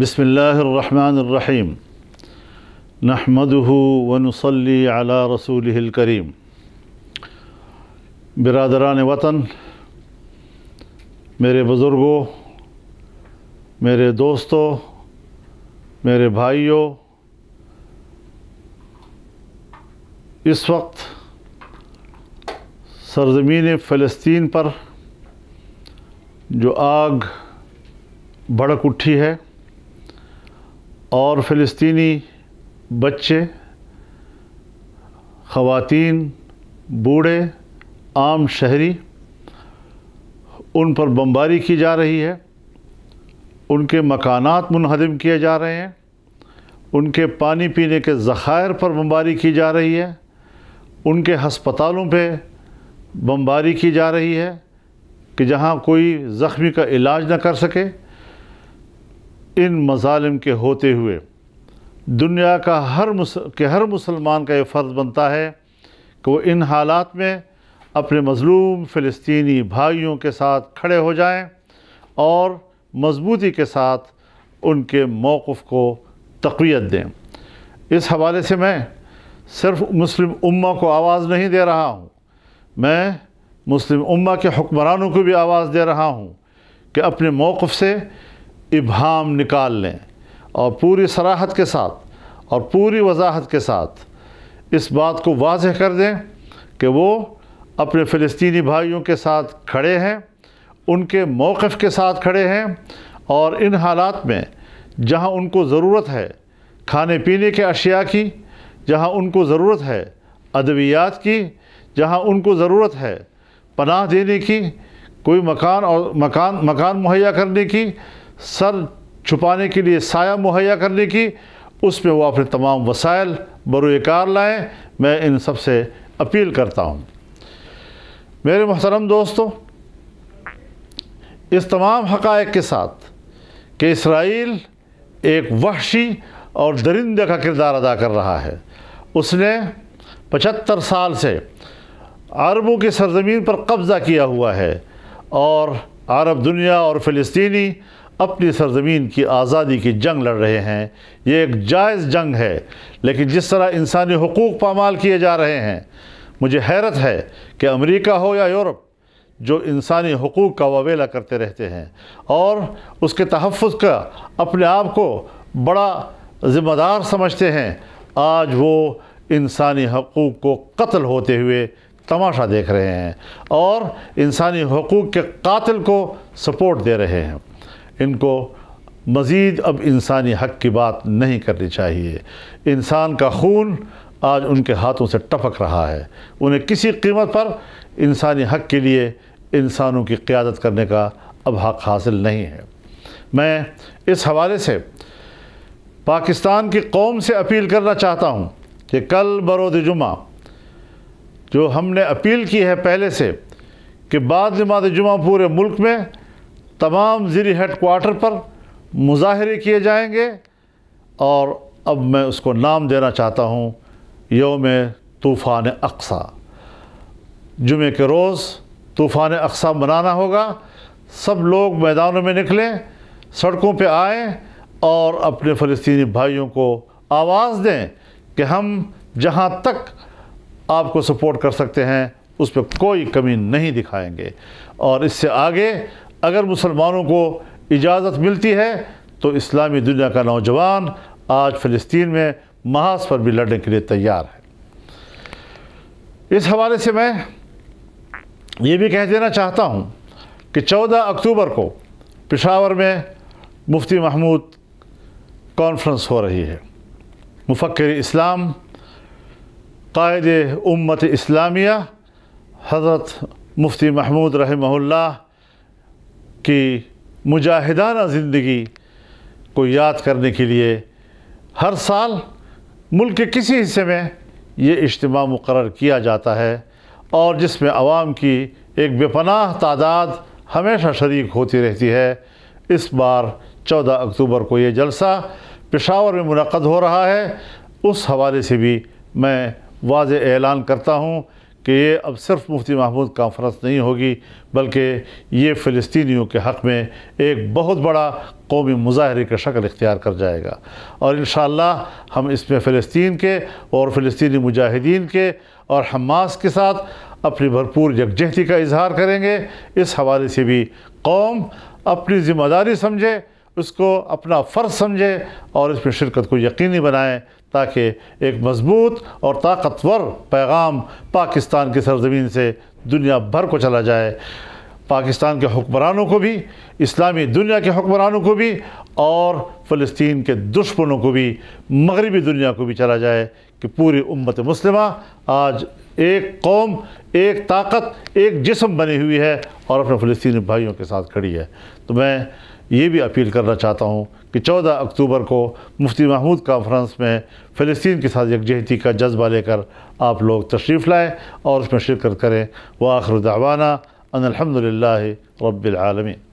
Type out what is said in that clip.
بسم اللہ الرحمن الرحیم نحمده ونصلي صلی رسوله الكریم برادران وطن میرے بزرگوں میرے دوستوں میرے بھائیوں اس وقت سرزمین فلسطین پر جو آگ بھڑک اٹھی ہے اور فلسطینی بچے خواتین بوڑھے عام شہری ان پر بمباری کی جا رہی ہے ان کے مکانات منہدم کیے جا رہے ہیں ان کے پانی پینے کے ذخائر پر بمباری کی جا رہی ہے ان کے ہسپتالوں پہ بمباری کی جا رہی ہے کہ جہاں کوئی زخمی کا علاج نہ کر سکے ان مظالم کے ہوتے ہوئے دنیا کا ہر کے ہر مسلمان کا یہ فرض بنتا ہے کہ وہ ان حالات میں اپنے مظلوم فلسطینی بھائیوں کے ساتھ کھڑے ہو جائیں اور مضبوطی کے ساتھ ان کے موقف کو تقویت دیں اس حوالے سے میں صرف مسلم امہ کو آواز نہیں دے رہا ہوں میں مسلم امہ کے حکمرانوں کو بھی آواز دے رہا ہوں کہ اپنے موقف سے ابہام نکال لیں اور پوری صراحت کے ساتھ اور پوری وضاحت کے ساتھ اس بات کو واضح کر دیں کہ وہ اپنے فلسطینی بھائیوں کے ساتھ کھڑے ہیں ان کے موقف کے ساتھ کھڑے ہیں اور ان حالات میں جہاں ان کو ضرورت ہے کھانے پینے کے اشیاء کی جہاں ان کو ضرورت ہے ادویات کی جہاں ان کو ضرورت ہے پناہ دینے کی کوئی مکان اور مکان مکان مہیا کرنے کی سر چھپانے کے لیے سایہ مہیا کرنے کی اس میں وہ اپنے تمام وسائل بروئے کار لائیں میں ان سب سے اپیل کرتا ہوں میرے محترم دوستو اس تمام حقائق کے ساتھ کہ اسرائیل ایک وحشی اور درندے کا کردار ادا کر رہا ہے اس نے پچہتر سال سے عربوں کی سرزمین پر قبضہ کیا ہوا ہے اور عرب دنیا اور فلسطینی اپنی سرزمین کی آزادی کی جنگ لڑ رہے ہیں یہ ایک جائز جنگ ہے لیکن جس طرح انسانی حقوق پامال کیے جا رہے ہیں مجھے حیرت ہے کہ امریکہ ہو یا یورپ جو انسانی حقوق کا وویلا کرتے رہتے ہیں اور اس کے تحفظ کا اپنے آپ کو بڑا ذمہ دار سمجھتے ہیں آج وہ انسانی حقوق کو قتل ہوتے ہوئے تماشا دیکھ رہے ہیں اور انسانی حقوق کے قاتل کو سپورٹ دے رہے ہیں ان کو مزید اب انسانی حق کی بات نہیں کرنی چاہیے انسان کا خون آج ان کے ہاتھوں سے ٹپک رہا ہے انہیں کسی قیمت پر انسانی حق کے لیے انسانوں کی قیادت کرنے کا اب حق حاصل نہیں ہے میں اس حوالے سے پاکستان کی قوم سے اپیل کرنا چاہتا ہوں کہ کل برود جمعہ جو ہم نے اپیل کی ہے پہلے سے کہ بعد نماز جمعہ پورے ملک میں تمام زیری ہیڈ کوارٹر پر مظاہرے کیے جائیں گے اور اب میں اس کو نام دینا چاہتا ہوں یوم طوفان اقسا جمعہ کے روز طوفان اقسا منانا ہوگا سب لوگ میدانوں میں نکلیں سڑکوں پہ آئیں اور اپنے فلسطینی بھائیوں کو آواز دیں کہ ہم جہاں تک آپ کو سپورٹ کر سکتے ہیں اس پہ کوئی کمی نہیں دکھائیں گے اور اس سے آگے اگر مسلمانوں کو اجازت ملتی ہے تو اسلامی دنیا کا نوجوان آج فلسطین میں محاذ پر بھی لڑنے کے لیے تیار ہے اس حوالے سے میں یہ بھی کہہ دینا چاہتا ہوں کہ چودہ اکتوبر کو پشاور میں مفتی محمود کانفرنس ہو رہی ہے مفکر اسلام قائد امت اسلامیہ حضرت مفتی محمود رحمہ اللہ کی مجاہدانہ زندگی کو یاد کرنے کے لیے ہر سال ملک کے کسی حصے میں یہ اجتماع مقرر کیا جاتا ہے اور جس میں عوام کی ایک بے پناہ تعداد ہمیشہ شریک ہوتی رہتی ہے اس بار چودہ اکتوبر کو یہ جلسہ پشاور میں منعقد ہو رہا ہے اس حوالے سے بھی میں واضح اعلان کرتا ہوں کہ یہ اب صرف مفتی محمود کانفرنس نہیں ہوگی بلکہ یہ فلسطینیوں کے حق میں ایک بہت بڑا قومی مظاہرے کا شکل اختیار کر جائے گا اور انشاءاللہ ہم اس میں فلسطین کے اور فلسطینی مجاہدین کے اور حماس کے ساتھ اپنی بھرپور یکجہتی کا اظہار کریں گے اس حوالے سے بھی قوم اپنی ذمہ داری سمجھے اس کو اپنا فرض سمجھے اور اس میں شرکت کو یقینی بنائیں تاکہ ایک مضبوط اور طاقتور پیغام پاکستان کی سرزمین سے دنیا بھر کو چلا جائے پاکستان کے حکمرانوں کو بھی اسلامی دنیا کے حکمرانوں کو بھی اور فلسطین کے دشمنوں کو بھی مغربی دنیا کو بھی چلا جائے کہ پوری امت مسلمہ آج ایک قوم ایک طاقت ایک جسم بنی ہوئی ہے اور اپنے فلسطینی بھائیوں کے ساتھ کھڑی ہے تو میں یہ بھی اپیل کرنا چاہتا ہوں کہ چودہ اکتوبر کو مفتی محمود کانفرنس میں فلسطین کے ساتھ یکجہتی کا جذبہ لے کر آپ لوگ تشریف لائیں اور اس میں شرکت کریں وہ آخر ان الحمد رب العالمین